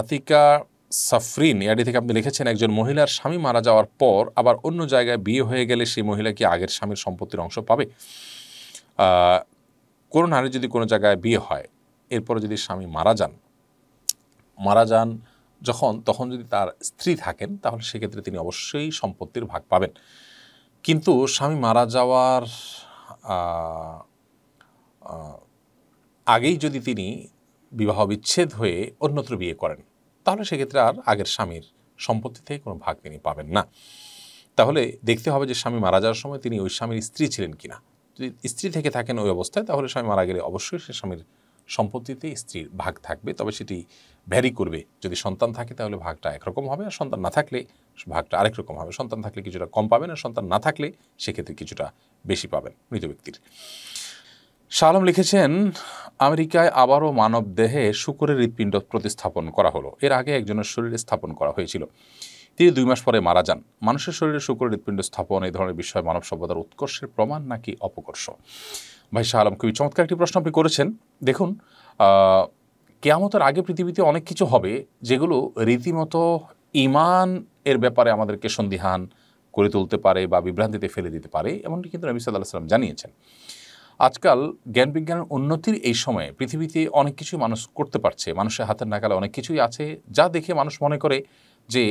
আতিকা সাফরিন ইয়াডি থেকে আপনি লিখেছেন একজন মহিলার স্বামী মারা যাওয়ার পর আবার অন্য জায়গায় বিয়ে হয়ে গেলে সেই মহিলা কি আগের স্বামীর সম্পত্তির অংশ পাবে কোনো নারী যদি কোনো জায়গায় বিয়ে হয় এরপরে যদি স্বামী মারা যান মারা যান যখন তখন যদি তার স্ত্রী থাকেন তাহলে সেক্ষেত্রে তিনি অবশ্যই সম্পত্তির ভাগ পাবেন কিন্তু স্বামী মারা যাওয়ার আগেই যদি তিনি বিবাহ বিচ্ছেদ হয়ে অন্যত্র বিয়ে করেন তাহলে সেক্ষেত্রে আর আগের স্বামীর সম্পত্তি থেকে কোনো ভাগ তিনি পাবেন না তাহলে দেখতে হবে যে স্বামী মারা যাওয়ার সময় তিনি ওই স্বামীর স্ত্রী ছিলেন কিনা যদি স্ত্রী থেকে থাকেন ওই অবস্থায় তাহলে স্বামী মারা গেলে অবশ্যই সে স্বামীর সম্পত্তিতে স্ত্রীর ভাগ থাকবে তবে সেটি ভ্যারি করবে যদি সন্তান থাকে তাহলে ভাগটা একরকম হবে আর সন্তান না থাকলে ভাগটা আরেক রকম হবে সন্তান থাকলে কিছুটা কম পাবেন আর সন্তান না থাকলে সেক্ষেত্রে কিছুটা বেশি পাবেন মৃত ব্যক্তির শালম লিখেছেন আমেরিকায় আবারও মানব দেহে শুকুরের হৃৎপিণ্ড প্রতিস্থাপন করা হলো এর আগে একজনের শরীরে স্থাপন করা হয়েছিল তিনি দুই মাস পরে মারা যান মানুষের শরীরে শুকুরের হৃৎপিণ্ড স্থাপন এই ধরনের বিষয় মানব সভ্যতার উৎকর্ষের প্রমাণ নাকি অপকর্ষ ভাই শাহ আলম খুবই চমৎকার একটি প্রশ্ন আপনি করেছেন দেখুন কেয়ামতের আগে পৃথিবীতে অনেক কিছু হবে যেগুলো রীতিমতো ইমান এর ব্যাপারে আমাদেরকে সন্দিহান করে তুলতে পারে বা বিভ্রান্তিতে ফেলে দিতে পারে এমনটি কিন্তু নবী সাল্লাহ সাল্লাম জানিয়েছেন আজকাল জ্ঞান বিজ্ঞানের উন্নতির এই সময়ে পৃথিবীতে অনেক কিছুই মানুষ করতে পারছে মানুষের হাতের নাগালে অনেক কিছুই আছে যা দেখে মানুষ মনে করে যে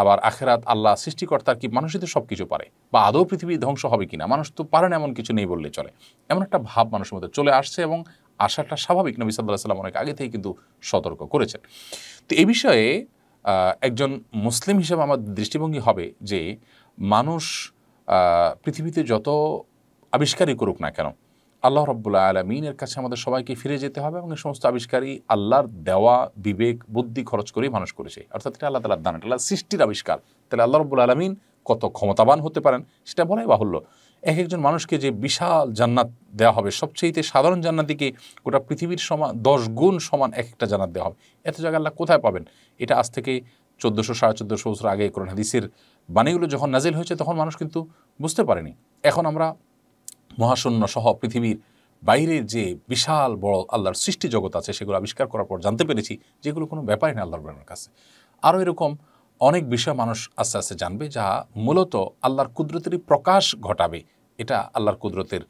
আবার আখেরাত আল্লাহ সৃষ্টিকর্তার কি মানুষই তো সব কিছু পারে বা আদৌ পৃথিবী ধ্বংস হবে কিনা মানুষ তো পারে না এমন কিছু নেই বললে চলে এমন একটা ভাব মানুষের মধ্যে চলে আসছে এবং আশাটা স্বাভাবিক নবী সাল্লাহ সাল্লাম অনেক আগে থেকেই কিন্তু সতর্ক করেছেন তো এ বিষয়ে একজন মুসলিম হিসেবে আমার দৃষ্টিভঙ্গি হবে যে মানুষ পৃথিবীতে যত আবিষ্কারই করুক না কেন আল্লাহ রব্বুল্লাহ আলমিনের কাছে আমাদের সবাইকে ফিরে যেতে হবে এবং এই সমস্ত আবিষ্কারই আল্লাহর দেওয়া বিবেক বুদ্ধি খরচ করেই মানুষ করেছে অর্থাৎ এটা আল্লাহ তালার দান এটা সৃষ্টির আবিষ্কার তাহলে আল্লাহ রব্বুল আলমিন কত ক্ষমতাবান হতে পারেন সেটা বলাই বাহুল্য এক একজন মানুষকে যে বিশাল জান্নাত দেওয়া হবে সবচেয়েতে সাধারণ জান্নাতিকে গোটা পৃথিবীর সমান দশ গুণ সমান এক একটা জান্নাত দেওয়া হবে এত জায়গা আল্লাহ কোথায় পাবেন এটা আজ থেকে চোদ্দোশো সাড়ে চোদ্দোশো বছর আগে কোরআন হাদিসের বাণীগুলো যখন নাজিল হয়েছে তখন মানুষ কিন্তু বুঝতে পারেনি এখন আমরা মহাশূন্য সহ পৃথিবীর বাইরের যে বিশাল বড় আল্লাহর সৃষ্টি জগৎ আছে সেগুলো আবিষ্কার করার পর জানতে পেরেছি যেগুলো কোনো ব্যাপারই না আল্লাহর ব্রহ্মের কাছে আরও এরকম অনেক বিষয় মানুষ আস্তে আস্তে জানবে যা মূলত আল্লাহর কুদরতেরই প্রকাশ ঘটাবে এটা আল্লাহর কুদরতের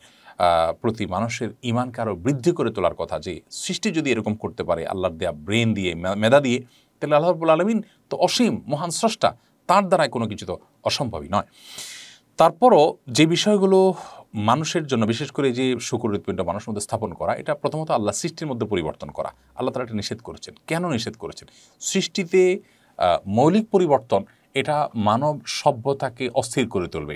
প্রতি মানুষের ইমানকে আরও বৃদ্ধি করে তোলার কথা যে সৃষ্টি যদি এরকম করতে পারে আল্লাহর দেয়া ব্রেন দিয়ে মেধা দিয়ে তাহলে আল্লাহবুল আলমিন তো অসীম মহান স্রষ্টা তার দ্বারায় কোনো কিছু তো অসম্ভবই নয় তারপরও যে বিষয়গুলো মানুষের জন্য বিশেষ করে যে শুকুর হৃৎপিণ্ড মানুষের মধ্যে স্থাপন করা এটা প্রথমত আল্লাহ সৃষ্টির মধ্যে পরিবর্তন করা আল্লাহ তারা এটা নিষেধ করেছেন কেন নিষেধ করেছেন সৃষ্টিতে মৌলিক পরিবর্তন এটা মানব সভ্যতাকে অস্থির করে তুলবে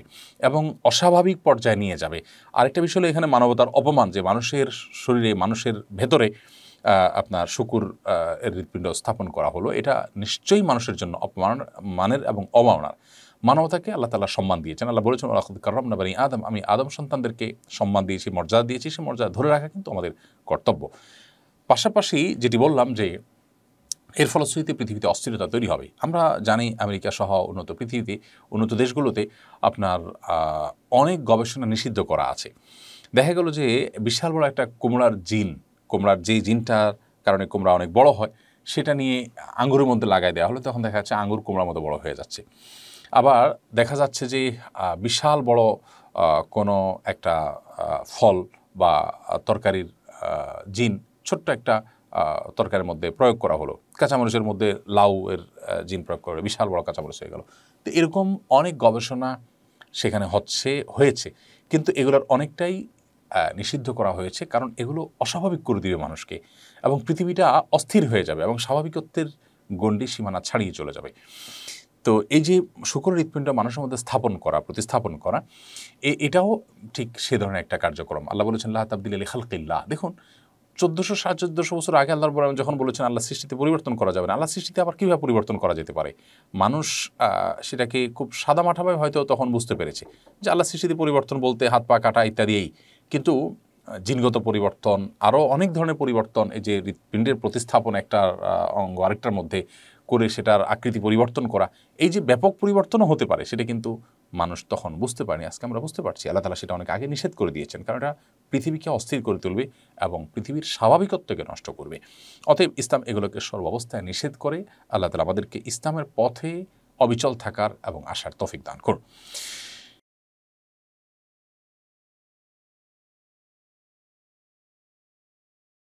এবং অস্বাভাবিক পর্যায়ে নিয়ে যাবে আরেকটা বিষয় হলো এখানে মানবতার অপমান যে মানুষের শরীরে মানুষের ভেতরে আপনার শুকুর এর হৃৎপিণ্ড স্থাপন করা হলো এটা নিশ্চয়ই মানুষের জন্য অপমান মানের এবং অমাননার মানবতাকে আল্লাহ তালা সম্মান দিয়েছেন আল্লাহ বলেছেন আল্লাহ কারম নাবানি আদম আমি আদম সন্তানদেরকে সম্মান দিয়েছি মর্যাদা দিয়েছি সে মর্যাদা ধরে রাখা কিন্তু আমাদের কর্তব্য পাশাপাশি যেটি বললাম যে এর ফলশ্রুতিতে পৃথিবীতে অস্থিরতা তৈরি হবে আমরা জানি আমেরিকা সহ উন্নত পৃথিবীতে উন্নত দেশগুলোতে আপনার অনেক গবেষণা নিষিদ্ধ করা আছে দেখা গেল যে বিশাল বড় একটা কুমড়ার জিন কুমড়ার যেই জিনটার কারণে কুমড়া অনেক বড় হয় সেটা নিয়ে আঙুরের মধ্যে লাগাই দেওয়া হলে তখন দেখা যাচ্ছে আঙুর কুমড়ার মতো বড় হয়ে যাচ্ছে আবার দেখা যাচ্ছে যে বিশাল বড় কোনো একটা ফল বা তরকারির জিন ছোট্ট একটা তরকারির মধ্যে প্রয়োগ করা হলো কাঁচামরিচের মধ্যে লাউ এর জিন প্রয়োগ করা বিশাল বড় কাঁচামরিচ হয়ে গেল তো এরকম অনেক গবেষণা সেখানে হচ্ছে হয়েছে কিন্তু এগুলোর অনেকটাই নিষিদ্ধ করা হয়েছে কারণ এগুলো অস্বাভাবিক করে দিবে মানুষকে এবং পৃথিবীটা অস্থির হয়ে যাবে এবং স্বাভাবিকত্বের গণ্ডি সীমানা ছাড়িয়ে চলে যাবে তো এই যে শুক্র হৃৎপিণ্ড মানুষের মধ্যে স্থাপন করা প্রতিস্থাপন করা এটাও ঠিক সে ধরনের একটা কার্যক্রম আল্লাহ বলেছেন আল্লাহ তাবদিল আলী খালকিল্লা দেখুন চোদ্দোশো সাত চোদ্দোশো বছর আগে আল্লাহর বলেন যখন বলেছেন আল্লাহ সৃষ্টিতে পরিবর্তন করা যাবে না আল্লাহ সৃষ্টিতে আবার কীভাবে পরিবর্তন করা যেতে পারে মানুষ সেটাকে খুব সাদা মাঠাভাবে হয়তো তখন বুঝতে পেরেছে যে আল্লাহ সৃষ্টিতে পরিবর্তন বলতে হাত পা কাটা ইত্যাদি এই কিন্তু জিনগত পরিবর্তন আরও অনেক ধরনের পরিবর্তন এই যে হৃৎপিণ্ডের প্রতিস্থাপন একটা অঙ্গ আরেকটার মধ্যে করে সেটার আকৃতি পরিবর্তন করা এই যে ব্যাপক পরিবর্তনও হতে পারে সেটা কিন্তু মানুষ তখন বুঝতে পারেনি আজকে আমরা বুঝতে পারছি আল্লাহ তালা সেটা অনেক আগে নিষেধ করে দিয়েছেন কারণ এটা পৃথিবীকে অস্থির করে তুলবে এবং পৃথিবীর স্বাভাবিকত্বকে নষ্ট করবে অতএব ইসলাম এগুলোকে সর্বাবস্থায় নিষেধ করে আল্লাহ তালা আমাদেরকে ইসলামের পথে অবিচল থাকার এবং আসার তফিক দান করুন